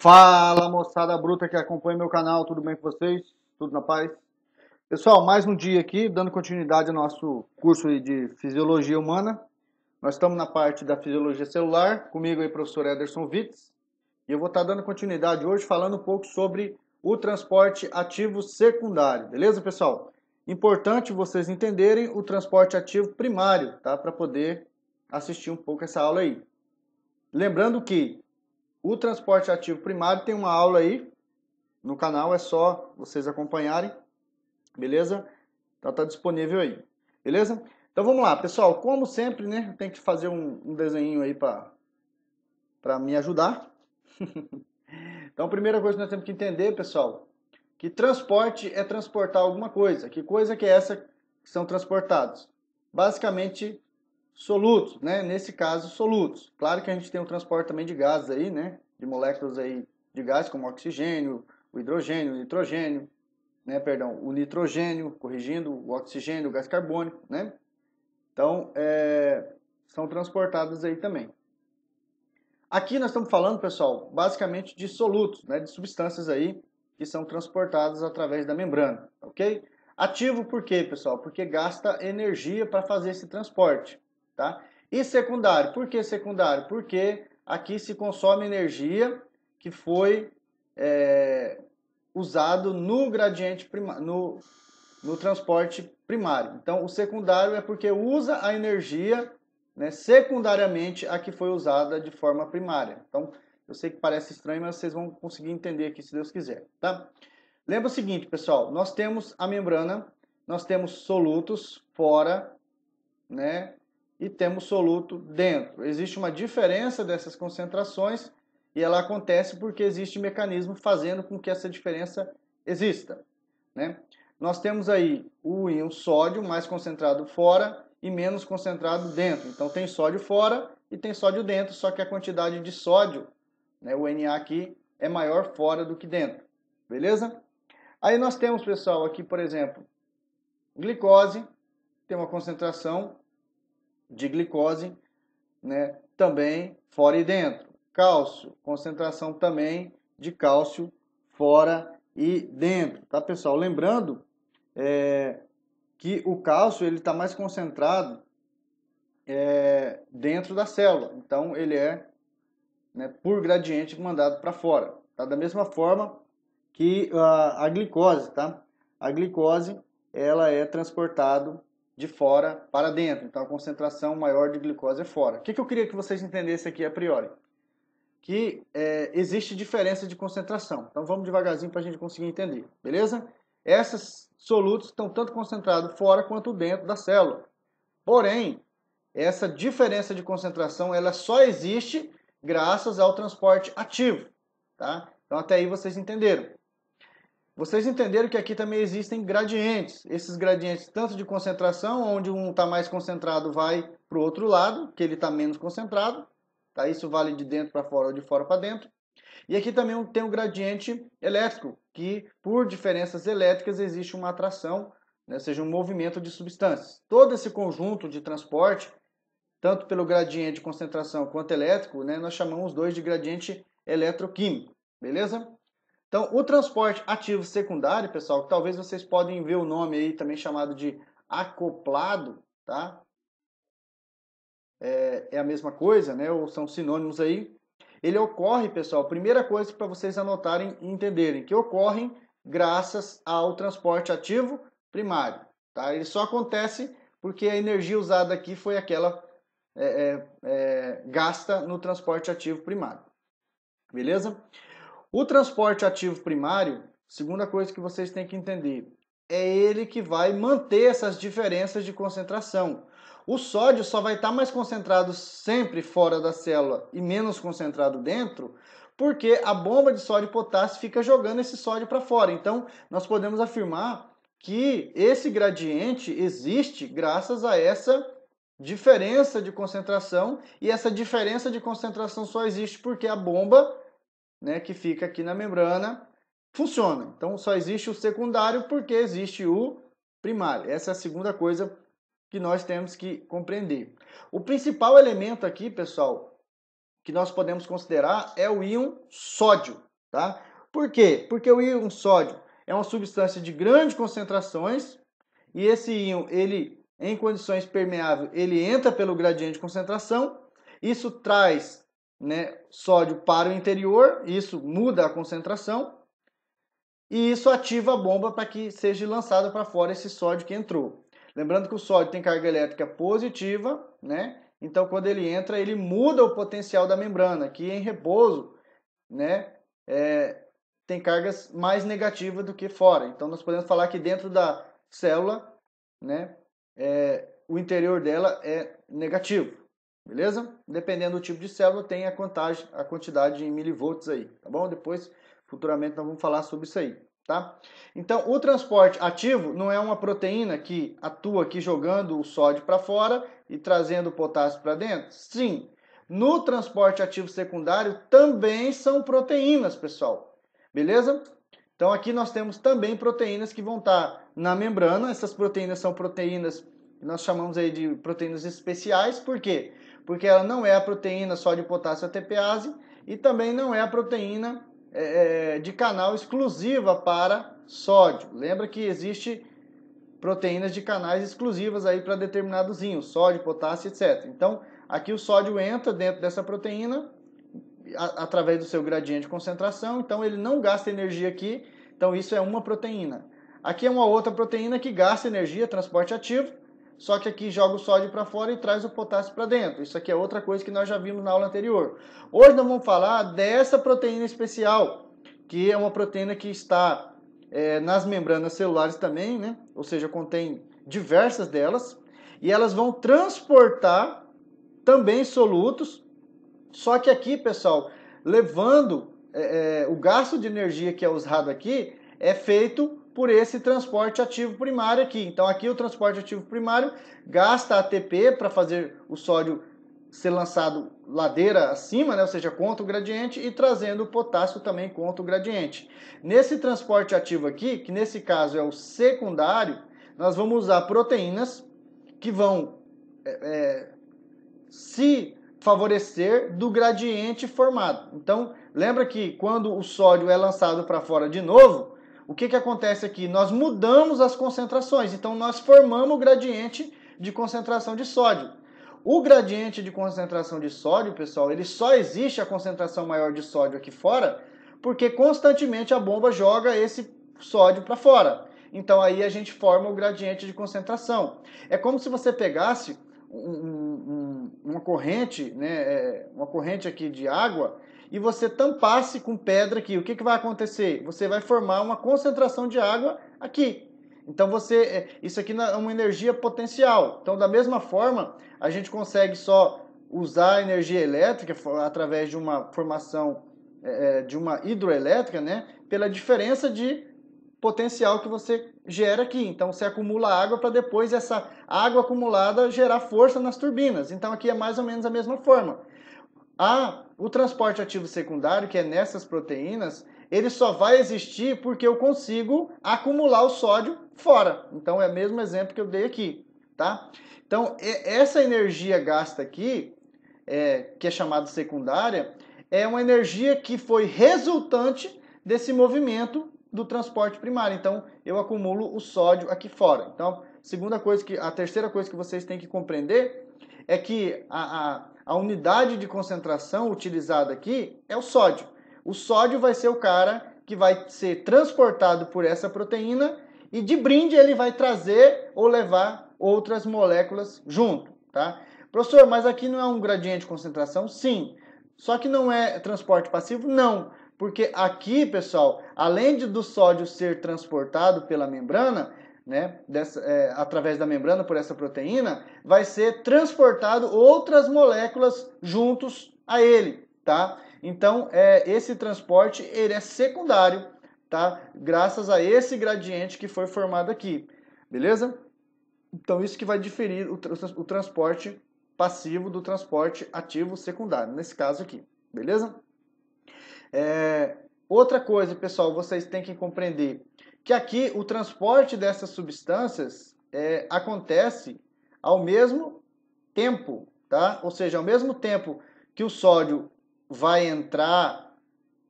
Fala moçada bruta que acompanha meu canal, tudo bem com vocês? Tudo na paz? Pessoal, mais um dia aqui, dando continuidade ao nosso curso de Fisiologia Humana. Nós estamos na parte da Fisiologia Celular, comigo aí o professor Ederson Witts. E eu vou estar tá dando continuidade hoje falando um pouco sobre o transporte ativo secundário, beleza pessoal? Importante vocês entenderem o transporte ativo primário, tá? Para poder assistir um pouco essa aula aí. Lembrando que o transporte ativo primário tem uma aula aí no canal, é só vocês acompanharem, beleza? Tá, tá disponível aí, beleza? Então vamos lá, pessoal, como sempre, né, tem que fazer um, um desenho aí para me ajudar. então a primeira coisa que nós temos que entender, pessoal, que transporte é transportar alguma coisa. Que coisa que é essa que são transportados? Basicamente, solutos, né? Nesse caso, solutos. Claro que a gente tem o transporte também de gases aí, né? De moléculas aí de gás, como o oxigênio, o hidrogênio, o nitrogênio, né? Perdão, o nitrogênio, corrigindo, o oxigênio, o gás carbônico, né? Então, é, são transportados aí também. Aqui nós estamos falando, pessoal, basicamente de solutos, né? De substâncias aí que são transportadas através da membrana, ok? Ativo por quê, pessoal? Porque gasta energia para fazer esse transporte. Tá? E secundário, por que secundário? Porque aqui se consome energia que foi é, usado no gradiente primário, no, no transporte primário. Então, o secundário é porque usa a energia né, secundariamente a que foi usada de forma primária. Então, eu sei que parece estranho, mas vocês vão conseguir entender aqui se Deus quiser, tá? Lembra o seguinte, pessoal, nós temos a membrana, nós temos solutos fora, né, e temos soluto dentro. Existe uma diferença dessas concentrações e ela acontece porque existe um mecanismo fazendo com que essa diferença exista. Né? Nós temos aí o íon sódio mais concentrado fora e menos concentrado dentro. Então tem sódio fora e tem sódio dentro, só que a quantidade de sódio, né, o Na aqui, é maior fora do que dentro. Beleza? Aí nós temos, pessoal, aqui, por exemplo, glicose, tem uma concentração de glicose, né, também fora e dentro. Cálcio, concentração também de cálcio fora e dentro, tá pessoal? Lembrando é, que o cálcio ele está mais concentrado é, dentro da célula, então ele é né, por gradiente mandado para fora. Tá? Da mesma forma que a, a glicose, tá? A glicose ela é transportada de fora para dentro. Então a concentração maior de glicose é fora. O que, que eu queria que vocês entendessem aqui a priori? Que é, existe diferença de concentração. Então vamos devagarzinho para a gente conseguir entender, beleza? Essas solutos estão tanto concentrados fora quanto dentro da célula. Porém, essa diferença de concentração ela só existe graças ao transporte ativo, tá? Então até aí vocês entenderam. Vocês entenderam que aqui também existem gradientes. Esses gradientes, tanto de concentração, onde um está mais concentrado vai para o outro lado, que ele está menos concentrado. Tá? Isso vale de dentro para fora ou de fora para dentro. E aqui também tem um gradiente elétrico, que por diferenças elétricas existe uma atração, né? ou seja, um movimento de substâncias. Todo esse conjunto de transporte, tanto pelo gradiente de concentração quanto elétrico, né? nós chamamos os dois de gradiente eletroquímico. Beleza? Então, o transporte ativo secundário, pessoal, que talvez vocês podem ver o nome aí também chamado de acoplado, tá? É, é a mesma coisa, né? Ou são sinônimos aí. Ele ocorre, pessoal, primeira coisa para vocês anotarem e entenderem, que ocorrem graças ao transporte ativo primário, tá? Ele só acontece porque a energia usada aqui foi aquela é, é, é gasta no transporte ativo primário, beleza? O transporte ativo primário, segunda coisa que vocês têm que entender, é ele que vai manter essas diferenças de concentração. O sódio só vai estar mais concentrado sempre fora da célula e menos concentrado dentro, porque a bomba de sódio e potássio fica jogando esse sódio para fora. Então, nós podemos afirmar que esse gradiente existe graças a essa diferença de concentração, e essa diferença de concentração só existe porque a bomba né, que fica aqui na membrana, funciona. Então só existe o secundário porque existe o primário. Essa é a segunda coisa que nós temos que compreender. O principal elemento aqui, pessoal, que nós podemos considerar é o íon sódio, tá? Por quê? Porque o íon sódio é uma substância de grandes concentrações e esse íon, ele em condições permeáveis, ele entra pelo gradiente de concentração. Isso traz né, sódio para o interior, isso muda a concentração e isso ativa a bomba para que seja lançado para fora esse sódio que entrou. Lembrando que o sódio tem carga elétrica positiva, né? Então quando ele entra, ele muda o potencial da membrana, que em repouso, né, é, tem cargas mais negativas do que fora. Então nós podemos falar que dentro da célula, né, é, o interior dela é negativo. Beleza? Dependendo do tipo de célula, tem a, quantagem, a quantidade de milivolts aí, tá bom? Depois, futuramente, nós vamos falar sobre isso aí, tá? Então, o transporte ativo não é uma proteína que atua aqui jogando o sódio para fora e trazendo o potássio para dentro? Sim. No transporte ativo secundário também são proteínas, pessoal. Beleza? Então, aqui nós temos também proteínas que vão estar tá na membrana. Essas proteínas são proteínas nós chamamos aí de proteínas especiais, por quê? Porque ela não é a proteína só de potássio ATPase e também não é a proteína é, é, de canal exclusiva para sódio. Lembra que existe proteínas de canais exclusivas aí para determinados íons, sódio, potássio, etc. Então, aqui o sódio entra dentro dessa proteína a, através do seu gradiente de concentração, então ele não gasta energia aqui, então isso é uma proteína. Aqui é uma outra proteína que gasta energia, transporte ativo, só que aqui joga o sódio para fora e traz o potássio para dentro. Isso aqui é outra coisa que nós já vimos na aula anterior. Hoje nós vamos falar dessa proteína especial, que é uma proteína que está é, nas membranas celulares também, né? ou seja, contém diversas delas, e elas vão transportar também solutos, só que aqui, pessoal, levando é, é o gasto de energia que é usado aqui, é feito por esse transporte ativo primário aqui. Então aqui o transporte ativo primário gasta ATP para fazer o sódio ser lançado ladeira acima, né? ou seja, contra o gradiente, e trazendo o potássio também contra o gradiente. Nesse transporte ativo aqui, que nesse caso é o secundário, nós vamos usar proteínas que vão é, é se favorecer do gradiente formado. Então, lembra que quando o sódio é lançado para fora de novo, o que, que acontece aqui? Nós mudamos as concentrações, então nós formamos o gradiente de concentração de sódio. O gradiente de concentração de sódio, pessoal, ele só existe a concentração maior de sódio aqui fora, porque constantemente a bomba joga esse sódio para fora. Então aí a gente forma o gradiente de concentração. É como se você pegasse um, um, uma corrente, né, é, uma corrente aqui de água e você tampasse com pedra aqui, o que, que vai acontecer? Você vai formar uma concentração de água aqui. Então você, é, isso aqui é uma energia potencial. Então da mesma forma, a gente consegue só usar a energia elétrica através de uma formação é, é, de uma hidroelétrica, né? Pela diferença de potencial que você gera aqui. Então você acumula água para depois essa água acumulada gerar força nas turbinas. Então aqui é mais ou menos a mesma forma. Ah, o transporte ativo secundário, que é nessas proteínas, ele só vai existir porque eu consigo acumular o sódio fora. Então é o mesmo exemplo que eu dei aqui, tá? Então essa energia gasta aqui, é, que é chamada secundária, é uma energia que foi resultante desse movimento do transporte primário. Então eu acumulo o sódio aqui fora. Então segunda coisa que a terceira coisa que vocês têm que compreender é que a, a a unidade de concentração utilizada aqui é o sódio. O sódio vai ser o cara que vai ser transportado por essa proteína e de brinde ele vai trazer ou levar outras moléculas junto, tá? Professor, mas aqui não é um gradiente de concentração? Sim. Só que não é transporte passivo? Não. Porque aqui, pessoal, além de do sódio ser transportado pela membrana, né, dessa, é, através da membrana por essa proteína, vai ser transportado outras moléculas juntos a ele, tá? Então, é, esse transporte ele é secundário, tá? Graças a esse gradiente que foi formado aqui, beleza? Então, isso que vai diferir o, tra o transporte passivo do transporte ativo secundário, nesse caso aqui, beleza? É, outra coisa, pessoal, vocês têm que compreender que aqui o transporte dessas substâncias é, acontece ao mesmo tempo, tá? Ou seja, ao mesmo tempo que o sódio vai entrar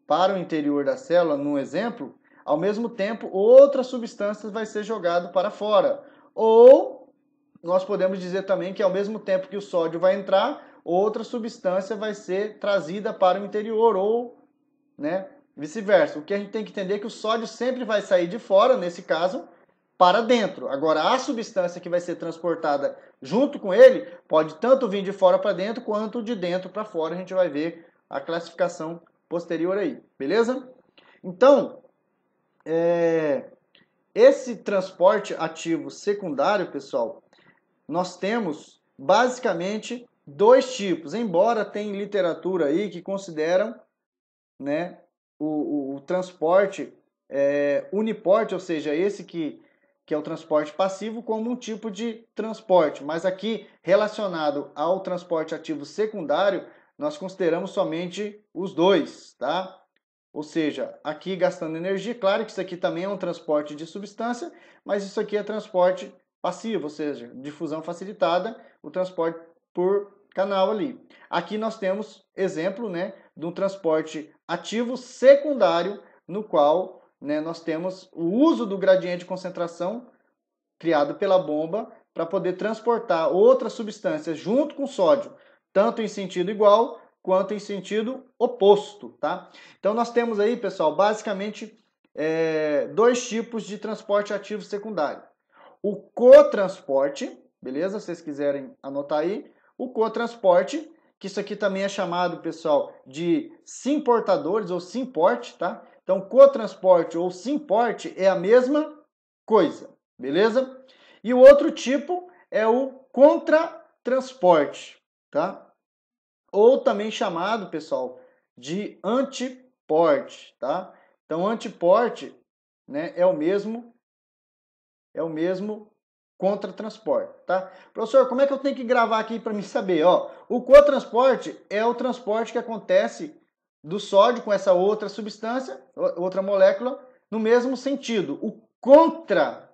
para o interior da célula, num exemplo, ao mesmo tempo outra substância vai ser jogado para fora. Ou nós podemos dizer também que ao mesmo tempo que o sódio vai entrar, outra substância vai ser trazida para o interior ou, né, vice-versa. O que a gente tem que entender é que o sódio sempre vai sair de fora, nesse caso, para dentro. Agora, a substância que vai ser transportada junto com ele pode tanto vir de fora para dentro quanto de dentro para fora. A gente vai ver a classificação posterior aí, beleza? Então, é, esse transporte ativo secundário, pessoal, nós temos basicamente dois tipos, embora tem literatura aí que consideram né, o, o, o transporte é, uniporte, ou seja, esse que, que é o transporte passivo, como um tipo de transporte. Mas aqui, relacionado ao transporte ativo secundário, nós consideramos somente os dois, tá? Ou seja, aqui gastando energia, claro que isso aqui também é um transporte de substância, mas isso aqui é transporte passivo, ou seja, difusão facilitada, o transporte por canal ali. Aqui nós temos exemplo né, de um transporte ativo secundário, no qual né, nós temos o uso do gradiente de concentração criado pela bomba para poder transportar outras substâncias junto com sódio, tanto em sentido igual quanto em sentido oposto. Tá? Então nós temos aí, pessoal, basicamente é, dois tipos de transporte ativo secundário. O cotransporte, beleza? Se vocês quiserem anotar aí, o cotransporte, que isso aqui também é chamado, pessoal, de simportadores ou simporte, tá? Então, cotransporte ou simporte é a mesma coisa, beleza? E o outro tipo é o contratransporte, tá? Ou também chamado, pessoal, de antiporte, tá? Então, antiporte né, é o mesmo é o mesmo contra transporte, tá? Professor, como é que eu tenho que gravar aqui para me saber? Ó, o cotransporte é o transporte que acontece do sódio com essa outra substância, outra molécula, no mesmo sentido. O contra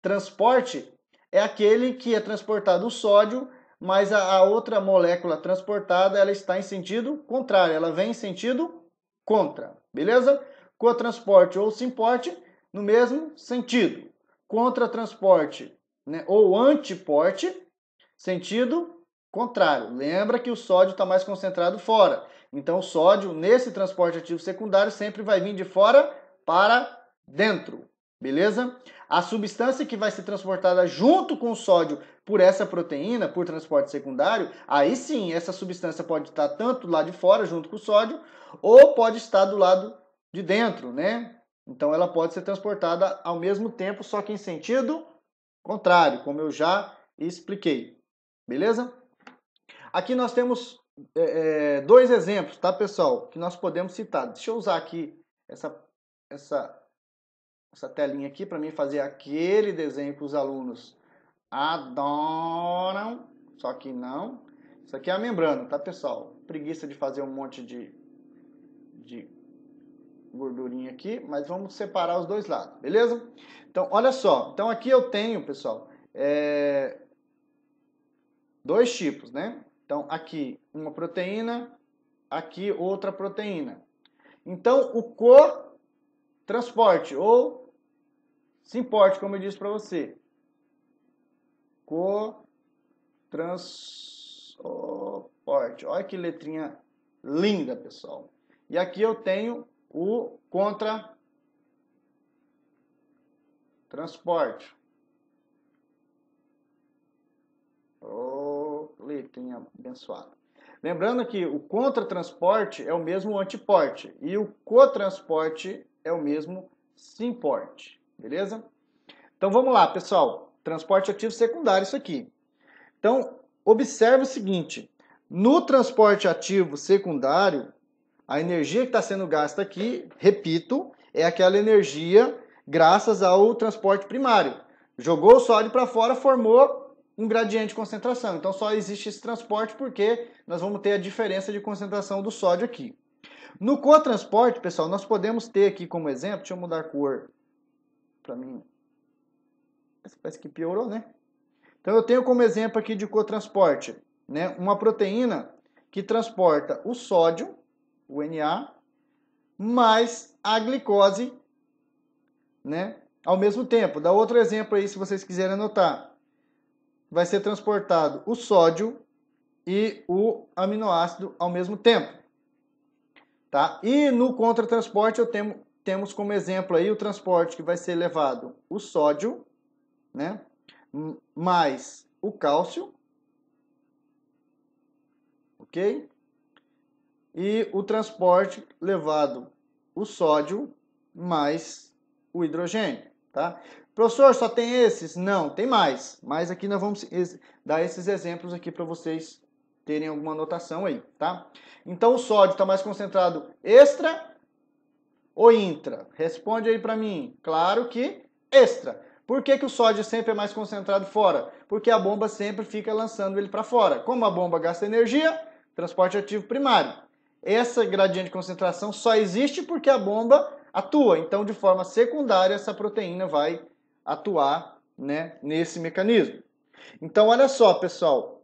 transporte é aquele que é transportado o sódio, mas a, a outra molécula transportada ela está em sentido contrário, ela vem em sentido contra, beleza? Cotransporte ou simporte no mesmo sentido. Contra transporte né? ou antiporte, sentido contrário. Lembra que o sódio está mais concentrado fora. Então, o sódio, nesse transporte ativo secundário, sempre vai vir de fora para dentro. Beleza? A substância que vai ser transportada junto com o sódio por essa proteína, por transporte secundário, aí sim, essa substância pode estar tanto lá de fora, junto com o sódio, ou pode estar do lado de dentro, né? Então ela pode ser transportada ao mesmo tempo, só que em sentido contrário, como eu já expliquei. Beleza? Aqui nós temos é, é, dois exemplos, tá, pessoal? Que nós podemos citar. Deixa eu usar aqui essa, essa, essa telinha aqui para mim fazer aquele desenho que os alunos adoram, só que não. Isso aqui é a membrana, tá, pessoal? Preguiça de fazer um monte de, de gordurinha aqui, mas vamos separar os dois lados, beleza? Então, olha só. Então, aqui eu tenho, pessoal, é... dois tipos, né? Então, aqui uma proteína, aqui outra proteína. Então, o co transporte ou simporte, como eu disse para você. Co transporte, Olha que letrinha linda, pessoal. E aqui eu tenho o contra transporte. Ô, oh, leitinho abençoado. Lembrando que o contra-transporte é o mesmo antiporte e o cotransporte é o mesmo simporte, beleza? Então vamos lá, pessoal. Transporte ativo secundário, isso aqui. Então, observe o seguinte: no transporte ativo secundário, a energia que está sendo gasta aqui, repito, é aquela energia graças ao transporte primário. Jogou o sólido para fora, formou um gradiente de concentração. Então só existe esse transporte porque nós vamos ter a diferença de concentração do sódio aqui. No cotransporte, pessoal, nós podemos ter aqui como exemplo, deixa eu mudar a cor para mim. Parece que piorou, né? Então eu tenho como exemplo aqui de cotransporte, né, uma proteína que transporta o sódio o Na, mais a glicose, né? Ao mesmo tempo, dá outro exemplo aí se vocês quiserem anotar. Vai ser transportado o sódio e o aminoácido ao mesmo tempo. Tá? E no contratransporte eu temo, temos como exemplo aí o transporte que vai ser levado o sódio, né? Mais o cálcio, ok? e o transporte levado o sódio mais o hidrogênio, tá? Professor, só tem esses? Não, tem mais. Mas aqui nós vamos dar esses exemplos aqui para vocês terem alguma anotação aí, tá? Então o sódio está mais concentrado extra ou intra? Responde aí para mim. Claro que extra. Por que, que o sódio sempre é mais concentrado fora? Porque a bomba sempre fica lançando ele para fora. Como a bomba gasta energia, transporte ativo primário essa gradiente de concentração só existe porque a bomba atua. Então, de forma secundária, essa proteína vai atuar né, nesse mecanismo. Então, olha só, pessoal.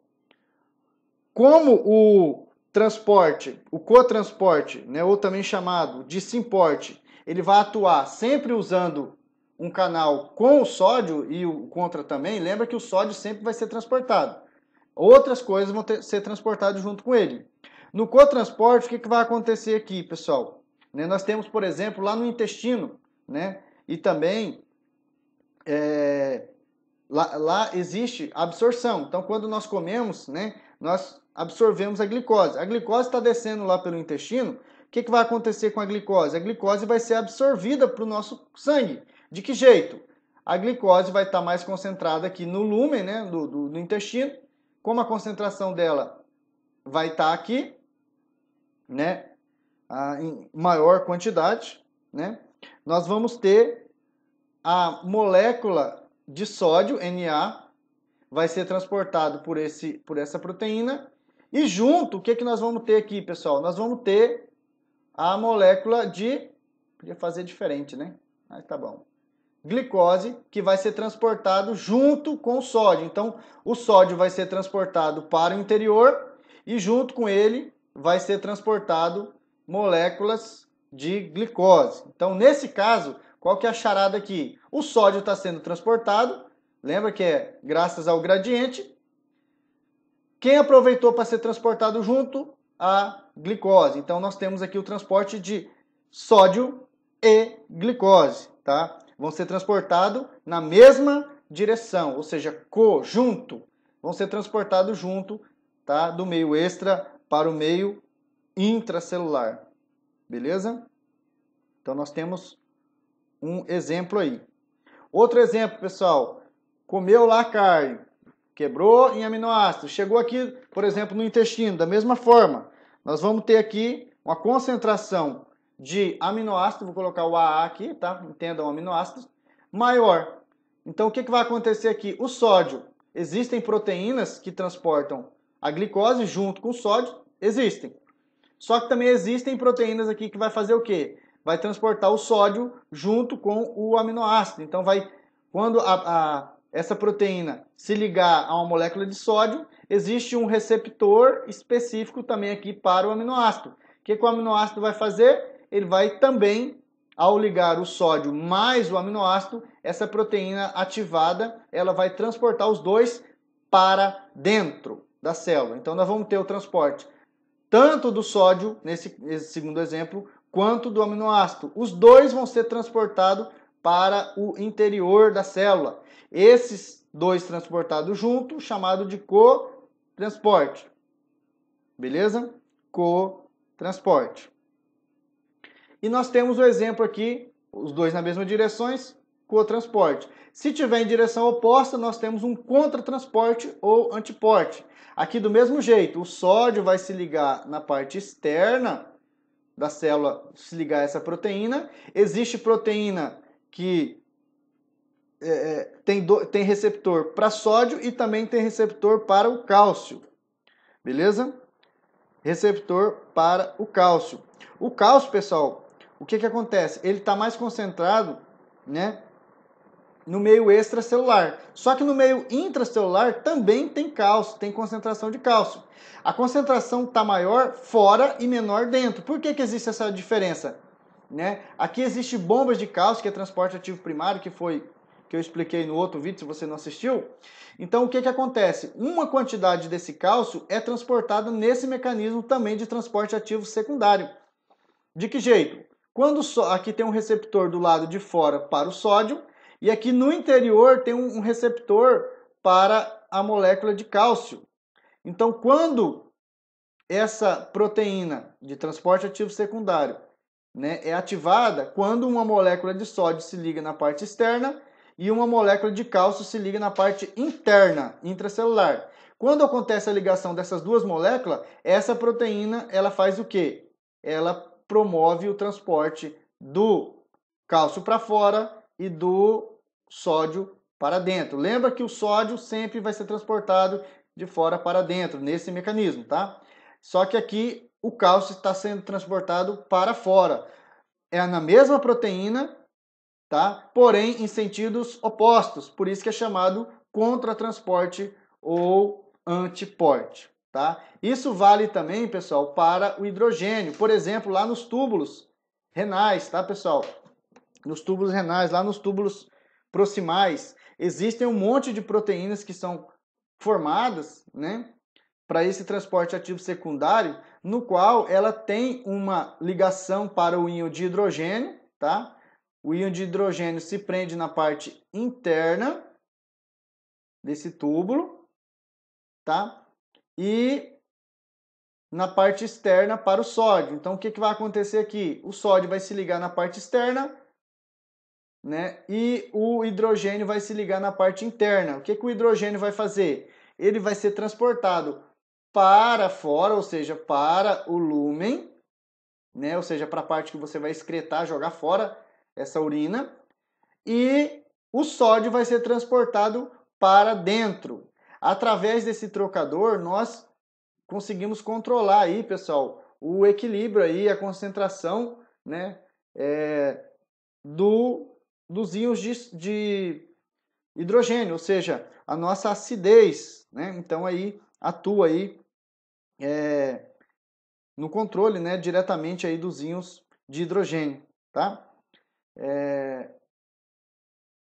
Como o transporte, o cotransporte, né, ou também chamado de simporte, ele vai atuar sempre usando um canal com o sódio e o contra também. Lembra que o sódio sempre vai ser transportado. Outras coisas vão ter, ser transportadas junto com ele. No cotransporte, o que, que vai acontecer aqui, pessoal? Né, nós temos, por exemplo, lá no intestino, né, e também é, lá, lá, existe absorção. Então, quando nós comemos, né, nós absorvemos a glicose. A glicose está descendo lá pelo intestino. O que, que vai acontecer com a glicose? A glicose vai ser absorvida para o nosso sangue. De que jeito? A glicose vai estar tá mais concentrada aqui no lume, né, do, do, do intestino. Como a concentração dela vai estar tá aqui, né, em maior quantidade, né, nós vamos ter a molécula de sódio, Na, vai ser transportado por, esse, por essa proteína. E junto, o que, é que nós vamos ter aqui, pessoal? Nós vamos ter a molécula de... Podia fazer diferente, né? Mas tá bom. Glicose, que vai ser transportado junto com o sódio. Então, o sódio vai ser transportado para o interior e junto com ele vai ser transportado moléculas de glicose. Então, nesse caso, qual que é a charada aqui? O sódio está sendo transportado, lembra que é graças ao gradiente. Quem aproveitou para ser transportado junto? A glicose. Então, nós temos aqui o transporte de sódio e glicose, tá? Vão ser transportados na mesma direção, ou seja, conjunto. Vão ser transportados junto, tá? Do meio extra para o meio intracelular. Beleza? Então nós temos um exemplo aí. Outro exemplo, pessoal, comeu lá carne, quebrou em aminoácido, chegou aqui, por exemplo, no intestino, da mesma forma. Nós vamos ter aqui uma concentração de aminoácido, vou colocar o AA aqui, tá? Entendam aminoácidos, maior. Então o que, que vai acontecer aqui? O sódio. Existem proteínas que transportam a glicose junto com o sódio existem. Só que também existem proteínas aqui que vai fazer o quê? Vai transportar o sódio junto com o aminoácido. Então vai quando a, a essa proteína se ligar a uma molécula de sódio, existe um receptor específico também aqui para o aminoácido. O que, que o aminoácido vai fazer? Ele vai também, ao ligar o sódio mais o aminoácido, essa proteína ativada, ela vai transportar os dois para dentro da célula. Então nós vamos ter o transporte tanto do sódio, nesse, nesse segundo exemplo, quanto do aminoácido. Os dois vão ser transportados para o interior da célula. Esses dois transportados juntos, chamado de cotransporte. Beleza? Cotransporte. E nós temos o exemplo aqui, os dois na mesma direções, cotransporte. Se tiver em direção oposta, nós temos um contratransporte ou antiporte. Aqui do mesmo jeito, o sódio vai se ligar na parte externa da célula, se ligar a essa proteína. Existe proteína que é, é, tem, do, tem receptor para sódio e também tem receptor para o cálcio. Beleza? Receptor para o cálcio. O cálcio, pessoal, o que, que acontece? Ele está mais concentrado né, no meio extracelular. Só que no meio intracelular também tem cálcio, tem concentração de cálcio. A concentração está maior fora e menor dentro. Por que, que existe essa diferença? Né? Aqui existe bombas de cálcio, que é transporte ativo primário, que foi que eu expliquei no outro vídeo, se você não assistiu. Então, o que, que acontece? Uma quantidade desse cálcio é transportada nesse mecanismo também de transporte ativo secundário. De que jeito? Quando so... aqui tem um receptor do lado de fora para o sódio e aqui no interior tem um receptor para a molécula de cálcio. Então, quando essa proteína de transporte ativo secundário né, é ativada, quando uma molécula de sódio se liga na parte externa e uma molécula de cálcio se liga na parte interna, intracelular. Quando acontece a ligação dessas duas moléculas, essa proteína ela faz o quê? Ela promove o transporte do cálcio para fora e do sódio para dentro. Lembra que o sódio sempre vai ser transportado de fora para dentro nesse mecanismo, tá? Só que aqui o cálcio está sendo transportado para fora. É na mesma proteína, tá? Porém em sentidos opostos. Por isso que é chamado contratransporte ou antiporte, tá? Isso vale também, pessoal, para o hidrogênio. Por exemplo, lá nos túbulos renais, tá, pessoal? nos túbulos renais, lá nos túbulos proximais, existem um monte de proteínas que são formadas, né, para esse transporte ativo secundário, no qual ela tem uma ligação para o íon de hidrogênio, tá? O íon de hidrogênio se prende na parte interna desse túbulo, tá? E na parte externa para o sódio. Então, o que, que vai acontecer aqui? O sódio vai se ligar na parte externa né? E o hidrogênio vai se ligar na parte interna. O que, que o hidrogênio vai fazer? Ele vai ser transportado para fora, ou seja, para o lúmen né? Ou seja, para a parte que você vai excretar, jogar fora essa urina. E o sódio vai ser transportado para dentro. Através desse trocador, nós conseguimos controlar aí, pessoal, o equilíbrio aí, a concentração, né? É, do dos íons de, de hidrogênio, ou seja, a nossa acidez, né? Então aí atua aí é, no controle, né? Diretamente aí dos íons de hidrogênio, tá? É,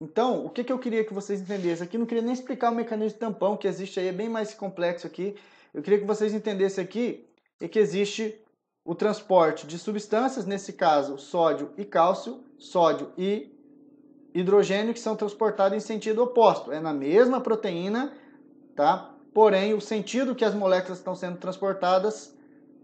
então, o que, que eu queria que vocês entendessem aqui, não queria nem explicar o mecanismo de tampão que existe aí, é bem mais complexo aqui. Eu queria que vocês entendessem aqui é que existe o transporte de substâncias, nesse caso sódio e cálcio, sódio e hidrogênio que são transportados em sentido oposto. É na mesma proteína, tá? Porém, o sentido que as moléculas estão sendo transportadas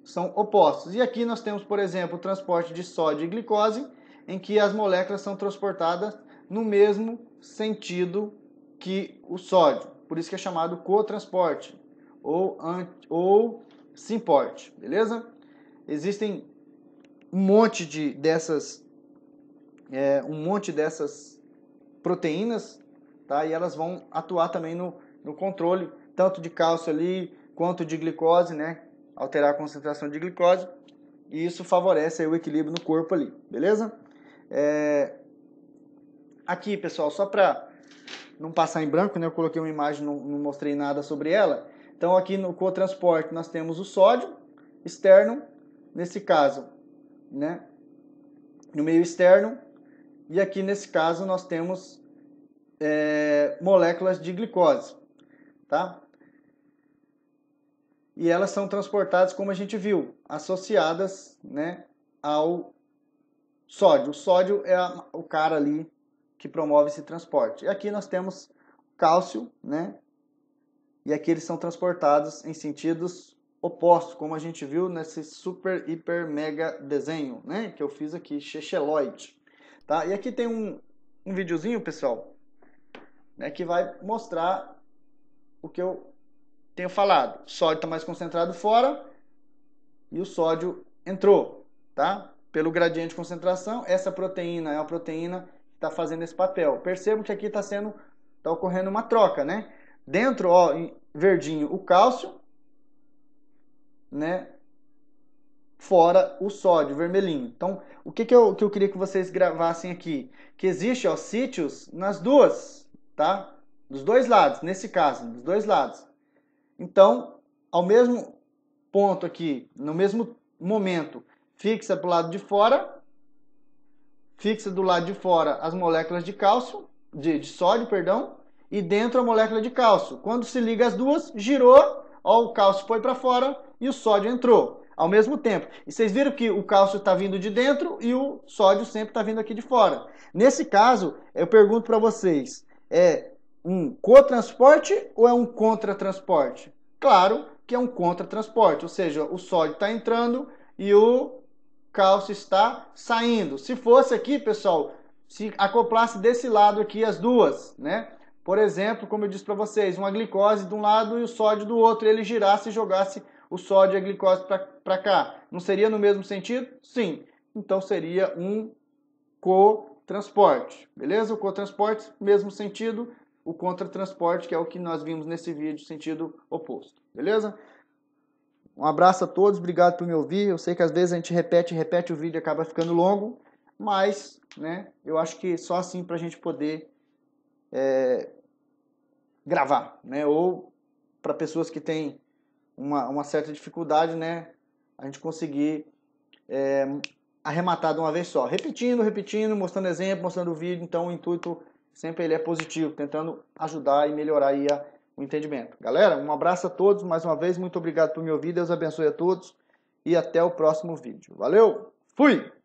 são opostos. E aqui nós temos, por exemplo, o transporte de sódio e glicose, em que as moléculas são transportadas no mesmo sentido que o sódio. Por isso que é chamado cotransporte ou, ou simporte, beleza? Existem um monte de dessas é, um monte dessas proteínas, tá? E elas vão atuar também no, no controle tanto de cálcio ali quanto de glicose, né? Alterar a concentração de glicose e isso favorece aí, o equilíbrio no corpo ali, beleza? É... Aqui, pessoal, só para não passar em branco, né? Eu coloquei uma imagem, não, não mostrei nada sobre ela. Então aqui no cotransporte nós temos o sódio externo, nesse caso, né? No meio externo e aqui nesse caso nós temos é, moléculas de glicose, tá? E elas são transportadas, como a gente viu, associadas né, ao sódio. O sódio é a, o cara ali que promove esse transporte. E aqui nós temos cálcio, né? E aqui eles são transportados em sentidos opostos, como a gente viu nesse super, hiper, mega desenho, né? Que eu fiz aqui, checheloide. Tá? E aqui tem um, um videozinho, pessoal, né, que vai mostrar o que eu tenho falado. O sódio está mais concentrado fora e o sódio entrou, tá? Pelo gradiente de concentração, essa proteína é a proteína que está fazendo esse papel. Percebam que aqui está sendo, está ocorrendo uma troca, né? Dentro, ó, verdinho, o cálcio, né? fora o sódio vermelhinho. Então, o que, que, eu, que eu queria que vocês gravassem aqui? Que existe ó, sítios nas duas, tá? Dos dois lados, nesse caso, dos dois lados. Então, ao mesmo ponto aqui, no mesmo momento, fixa para o lado de fora, fixa do lado de fora as moléculas de cálcio, de, de sódio, perdão, e dentro a molécula de cálcio. Quando se liga as duas, girou, ó, o cálcio foi para fora e o sódio entrou ao mesmo tempo. E vocês viram que o cálcio está vindo de dentro e o sódio sempre está vindo aqui de fora. Nesse caso, eu pergunto para vocês: é um cotransporte ou é um contratransporte? Claro que é um contratransporte, ou seja, o sódio está entrando e o cálcio está saindo. Se fosse aqui, pessoal, se acoplasse desse lado aqui as duas, né? Por exemplo, como eu disse para vocês, uma glicose de um lado e o sódio do outro, ele girasse e jogasse o sódio e a glicose para cá. Não seria no mesmo sentido? Sim. Então seria um cotransporte. Beleza? O cotransporte, mesmo sentido, o contratransporte, que é o que nós vimos nesse vídeo, sentido oposto. Beleza? Um abraço a todos, obrigado por me ouvir. Eu sei que às vezes a gente repete, repete o vídeo acaba ficando longo, mas né, eu acho que só assim para a gente poder é, gravar, né? Ou para pessoas que têm uma, uma certa dificuldade, né? A gente conseguir é, arrematar de uma vez só. Repetindo, repetindo, mostrando exemplo, mostrando vídeo. Então, o intuito sempre ele é positivo, tentando ajudar e melhorar aí a, o entendimento. Galera, um abraço a todos. Mais uma vez, muito obrigado por me ouvir. Deus abençoe a todos. E até o próximo vídeo. Valeu! Fui!